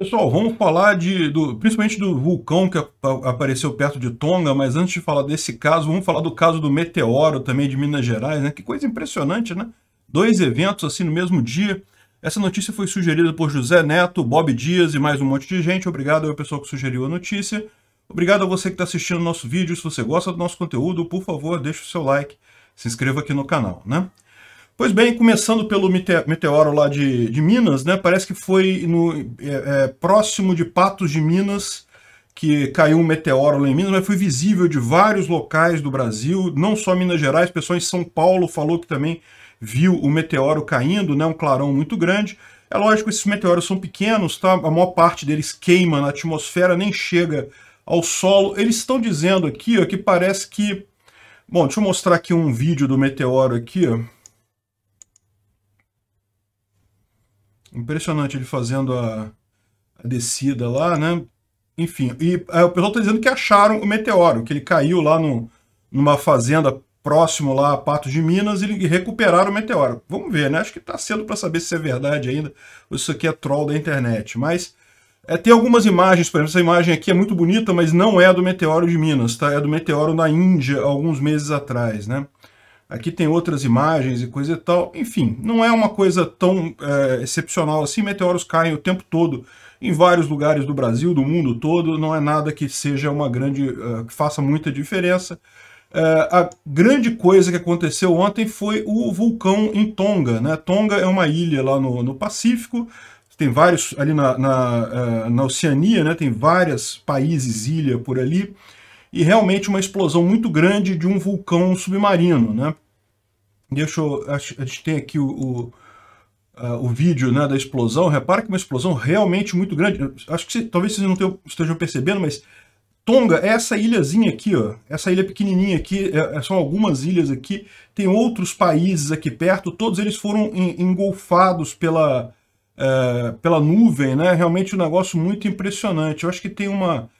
Pessoal, vamos falar de, do, principalmente do vulcão que a, a, apareceu perto de Tonga, mas antes de falar desse caso, vamos falar do caso do meteoro também de Minas Gerais, né? Que coisa impressionante, né? Dois eventos assim no mesmo dia. Essa notícia foi sugerida por José Neto, Bob Dias e mais um monte de gente. Obrigado ao pessoal que sugeriu a notícia. Obrigado a você que está assistindo o nosso vídeo. Se você gosta do nosso conteúdo, por favor, deixe o seu like, se inscreva aqui no canal, né? Pois bem, começando pelo meteoro lá de, de Minas, né? Parece que foi no, é, é, próximo de Patos de Minas que caiu um meteoro lá em Minas, mas foi visível de vários locais do Brasil, não só Minas Gerais, pessoal em São Paulo falou que também viu o meteoro caindo, né? Um clarão muito grande. É lógico, esses meteoros são pequenos, tá? A maior parte deles queima na atmosfera, nem chega ao solo. Eles estão dizendo aqui ó, que parece que. Bom, deixa eu mostrar aqui um vídeo do meteoro aqui, ó. Impressionante ele fazendo a, a descida lá, né? Enfim, e é, o pessoal tá dizendo que acharam o meteoro, que ele caiu lá no, numa fazenda próximo lá a Patos de Minas e, recuperaram o meteoro. Vamos ver, né? Acho que tá cedo para saber se é verdade ainda ou se isso aqui é troll da internet. Mas é, tem algumas imagens, por exemplo, essa imagem aqui é muito bonita, mas não é do meteoro de Minas, tá? É do meteoro na Índia, alguns meses atrás, né? aqui tem outras imagens e coisa e tal. Enfim, não é uma coisa tão é, excepcional assim. Meteoros caem o tempo todo em vários lugares do Brasil, do mundo todo. Não é nada que seja uma grande. Uh, que faça muita diferença. Uh, a grande coisa que aconteceu ontem foi o vulcão em Tonga. Né? Tonga é uma ilha lá no, no Pacífico, tem vários ali na, na, uh, na Oceania, né? tem vários países, ilha por ali e realmente uma explosão muito grande de um vulcão submarino, né? Deixa eu... A gente tem aqui o, o, o vídeo né, da explosão. Repara que uma explosão realmente muito grande. Acho que talvez vocês não tenham, estejam percebendo, mas Tonga é essa ilhazinha aqui, ó. Essa ilha pequenininha aqui, é, é são algumas ilhas aqui. Tem outros países aqui perto, todos eles foram engolfados pela, é, pela nuvem, né? Realmente um negócio muito impressionante. Eu acho que tem uma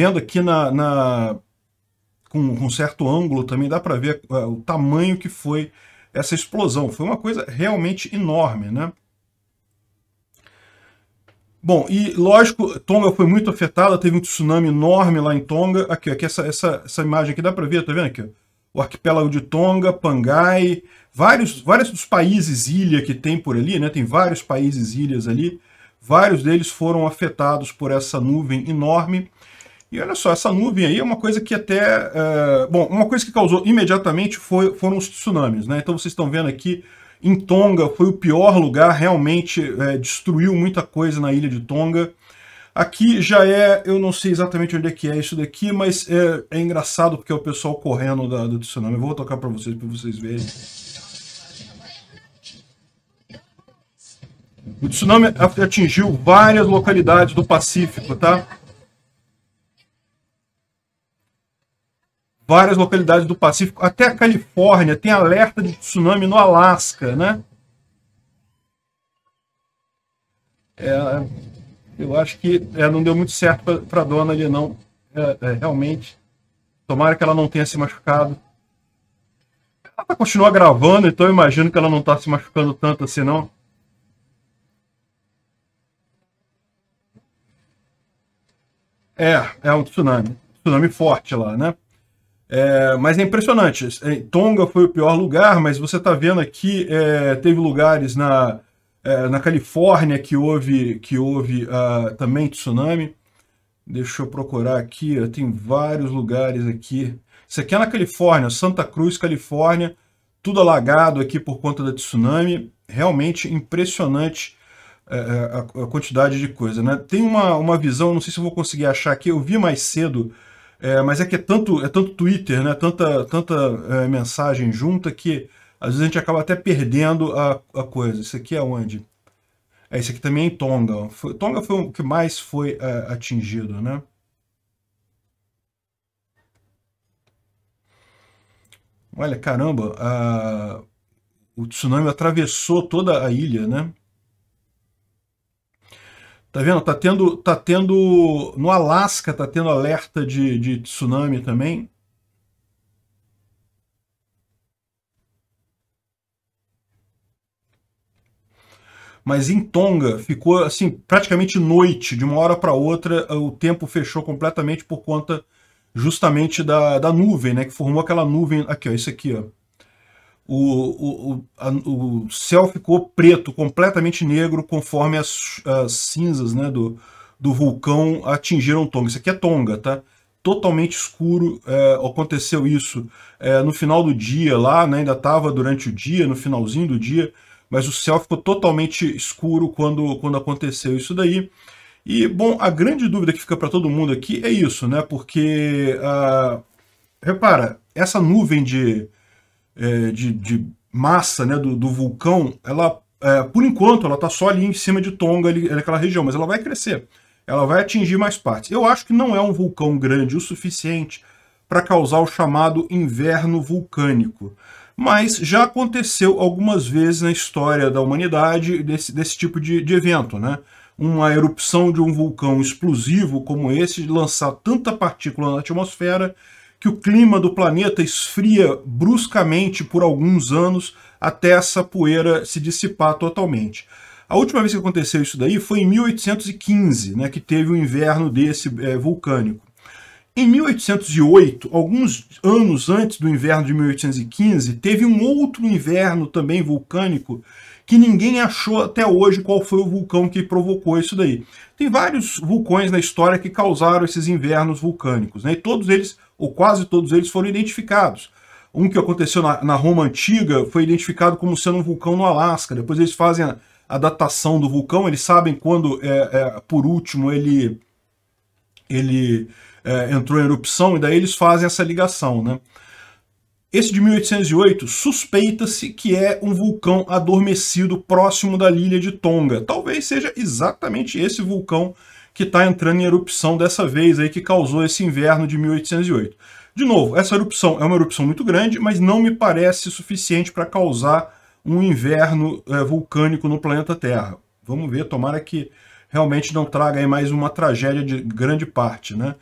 Vendo aqui na, na com, um certo ângulo também dá para ver é, o tamanho que foi essa explosão. Foi uma coisa realmente enorme, né? Bom, e lógico, Tonga foi muito afetada, teve um tsunami enorme lá em Tonga. Aqui, aqui essa, essa, essa imagem aqui dá para ver, tá vendo aqui? O arquipélago de Tonga, Pangai, vários, vários dos países ilha que tem por ali, né? Tem vários países ilhas ali. Vários deles foram afetados por essa nuvem enorme. E olha só, essa nuvem aí é uma coisa que até... É, bom, uma coisa que causou imediatamente foi, foram os tsunamis, né? Então vocês estão vendo aqui, em Tonga foi o pior lugar, realmente é, destruiu muita coisa na ilha de Tonga. Aqui já é, eu não sei exatamente onde é que é isso daqui, mas é, é engraçado porque é o pessoal correndo da, do tsunami. Eu vou tocar para vocês, para vocês verem. O tsunami atingiu várias localidades do Pacífico, tá? várias localidades do Pacífico, até a Califórnia, tem alerta de tsunami no Alasca, né? É, eu acho que é, não deu muito certo para a dona ali, não. É, é, realmente. Tomara que ela não tenha se machucado. Ela continua gravando, então eu imagino que ela não está se machucando tanto assim, não. É, é um tsunami. Tsunami forte lá, né? É, mas é impressionante. É, Tonga foi o pior lugar, mas você está vendo aqui, é, teve lugares na, é, na Califórnia que houve, que houve uh, também tsunami. Deixa eu procurar aqui, tem vários lugares aqui. Isso aqui é na Califórnia, Santa Cruz, Califórnia, tudo alagado aqui por conta da tsunami. Realmente impressionante é, é, a, a, quantidade de coisa. Né? Tem uma, uma visão, não sei se eu vou conseguir achar aqui, eu vi mais cedo é, mas é que é tanto, é tanto Twitter, né? tanta, tanta é, mensagem junta que às vezes a gente acaba até perdendo a, a coisa. Isso aqui é onde? É, isso aqui também é em Tonga. Foi, Tonga foi o que mais foi é, atingido, né? Olha, caramba, a, o tsunami atravessou toda a ilha, né? Tá vendo? Tá tendo, tá tendo no Alasca, tá tendo alerta de, de tsunami também. Mas em Tonga ficou assim praticamente noite, de uma hora para outra o tempo fechou completamente por conta justamente da, da nuvem, né? Que formou aquela nuvem aqui, ó, isso aqui, ó o, o, o o céu ficou preto, completamente negro, conforme as, as cinzas né, do, do vulcão atingiram Tonga. Isso aqui é Tonga, tá? Totalmente escuro, é, aconteceu isso é, no final do dia lá, né, ainda estava durante o dia, no finalzinho do dia, mas o céu ficou totalmente escuro quando, quando aconteceu isso daí. E, bom, a grande dúvida que fica para todo mundo aqui é isso, né? Porque, ah, repara, essa nuvem de, é, de, de, massa né, do, do vulcão, ela, é, por enquanto, ela está só ali em cima de Tonga, ali, naquela região, mas ela vai crescer. Ela vai atingir mais partes. Eu acho que não é um vulcão grande o suficiente para causar o chamado inverno vulcânico. Mas já aconteceu algumas vezes na história da humanidade desse, desse tipo de, de evento, né? uma erupção de um vulcão explosivo como esse lançar tanta partícula na atmosfera que o clima do planeta esfria bruscamente por alguns anos até essa poeira se dissipar totalmente. A última vez que aconteceu isso daí foi em 1815, né, que teve um inverno desse é, vulcânico. Em 1808, alguns anos antes do inverno de 1815, teve um outro inverno também vulcânico que ninguém achou até hoje qual foi o vulcão que provocou isso daí. Tem vários vulcões na história que causaram esses invernos vulcânicos, né? E todos eles, ou quase todos eles, foram identificados. Um que aconteceu na, na Roma Antiga foi identificado como sendo um vulcão no Alasca. Depois eles fazem a, a datação do vulcão, eles sabem quando, é, é, por último, ele, ele é, entrou em erupção, e daí eles fazem essa ligação, né? Esse de 1808 suspeita-se que é um vulcão adormecido próximo da ilha de Tonga. Talvez seja exatamente esse vulcão que está entrando em erupção dessa vez, aí, que causou esse inverno de 1808. De novo, essa erupção é uma erupção muito grande, mas não me parece suficiente para causar um inverno é, vulcânico no planeta Terra. Vamos ver, tomara que realmente não traga aí mais uma tragédia de grande parte. Né?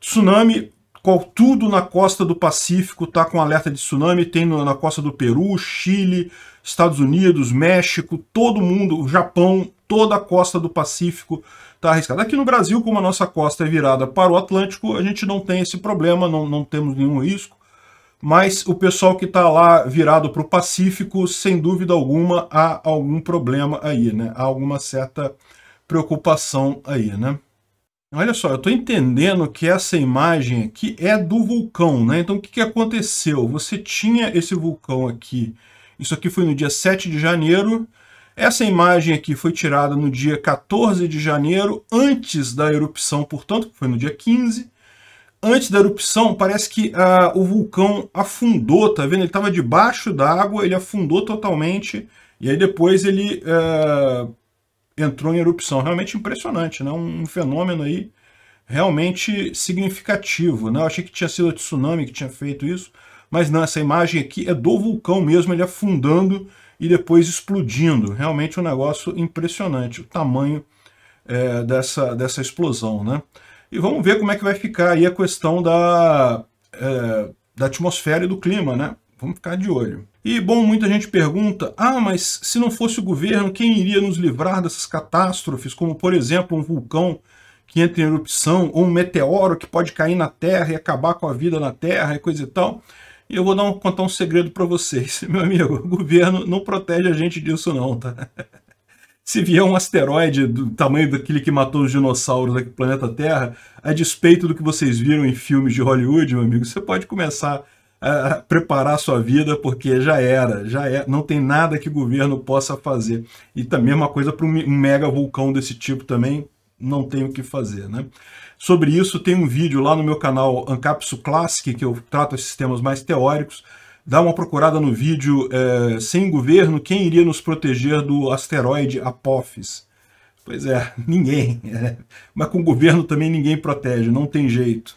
Tsunami tudo na costa do Pacífico está com alerta de tsunami, tem na costa do Peru, Chile, Estados Unidos, México, todo mundo, Japão, toda a costa do Pacífico está arriscada. Aqui no Brasil, como a nossa costa é virada para o Atlântico, a gente não tem esse problema, não, não temos nenhum risco, mas o pessoal que está lá virado para o Pacífico, sem dúvida alguma, há algum problema aí, né? Há alguma certa preocupação aí, né? Olha só, eu estou entendendo que essa imagem aqui é do vulcão, né? Então, o que, que aconteceu? Você tinha esse vulcão aqui. Isso aqui foi no dia 7 de janeiro. Essa imagem aqui foi tirada no dia 14 de janeiro, antes da erupção, portanto, foi no dia 15. Antes da erupção, parece que ah, o vulcão afundou, tá vendo? Ele estava debaixo d'água, ele afundou totalmente. E aí depois ele... Ah, entrou em erupção. Realmente impressionante, né? um fenômeno aí realmente significativo. Né? Eu achei que tinha sido a tsunami que tinha feito isso, mas não, essa imagem aqui é do vulcão mesmo, ele afundando e depois explodindo. Realmente um negócio impressionante, o tamanho é, dessa, dessa explosão. Né? E vamos ver como é que vai ficar aí a questão da, é, da atmosfera e do clima. Né? Vamos ficar de olho. E, bom, muita gente pergunta: ah, mas se não fosse o governo, quem iria nos livrar dessas catástrofes, como, por exemplo, um vulcão que entra em erupção, ou um meteoro que pode cair na Terra e acabar com a vida na Terra e coisa e tal? E eu vou dar um, contar um segredo para vocês, meu amigo: o governo não protege a gente disso, não, tá? Se vier um asteroide do tamanho daquele que matou os dinossauros aqui no planeta Terra, a despeito do que vocês viram em filmes de Hollywood, meu amigo, você pode começar preparar a sua vida, porque já era, já é, não tem nada que o governo possa fazer. E também é uma coisa para um mega vulcão desse tipo também, não tem o que fazer, né? Sobre isso tem um vídeo lá no meu canal Ancapsu Classic, que eu trato esses temas mais teóricos, dá uma procurada no vídeo é, Sem Governo, quem iria nos proteger do asteroide Apophis? Pois é, ninguém. É. Mas com o governo também ninguém protege, não tem jeito.